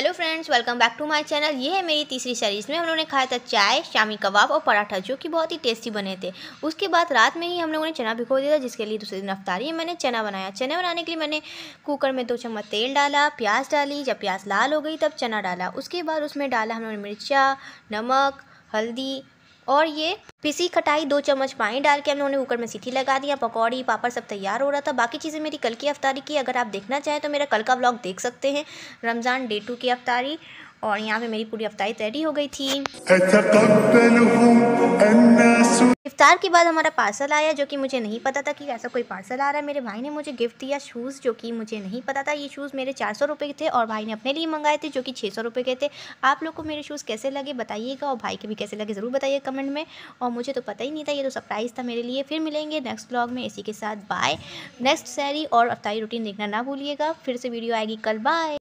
hello friends welcome back to my channel ये है मेरी तीसरी सीरीज में हम लोगों ने खाया था चाय शामी कबाब और पराठा जो कि बहुत ही टेस्टी बने थे उसके बाद रात में ही हम लोगों ने चना भिगो दिया था जिसके लिए दूसरे दिन अफ्तारी है मैंने चना बनाया चना बनाने के लिए मैंने कुकर में दो चम्मच तेल डाला प्याज डाली जब प्याज लाल हो गई तब चना डाला उसके बाद उसमें डाला हम लोगों ने मिर्चा नमक हल्दी और ये पिसी खटाई दो चम्मच पानी डाल के हमने उन्हें कुकर में सीटी लगा दिया पकौड़ी पापड़ सब तैयार हो रहा था बाकी चीज़ें मेरी कल की अफ्तारी की अगर आप देखना चाहें तो मेरा कल का ब्लॉग देख सकते हैं रमज़ान डे टू की अफ्तारी और यहाँ पे मेरी पूरी अफ्तारी तैयारी हो गई थी इफ्तार के बाद हमारा पार्सल आया जो कि मुझे नहीं पता था कि ऐसा कोई पार्सल आ रहा है मेरे भाई ने मुझे गिफ्ट दिया शूज़ जो कि मुझे नहीं पता था ये शूज़ मेरे चार सौ रुपये के थे और भाई ने अपने लिए मंगाए थे जो कि छः सौ रुपये के थे आप लोग को मेरे शूज़ कैसे लगे बताइएगा और भाई के भी कैसे लगे ज़रूर बताइए कमेंट में और मुझे तो पता ही नहीं था ये तो सरप्राइज़ था मेरे लिए फिर मिलेंगे नेक्स्ट ब्लॉग में इसी के साथ बाय नेक्स्ट सैरी और अफ्तारी रूटीन देखना ना भूलिएगा फिर से वीडियो आएगी कल बाय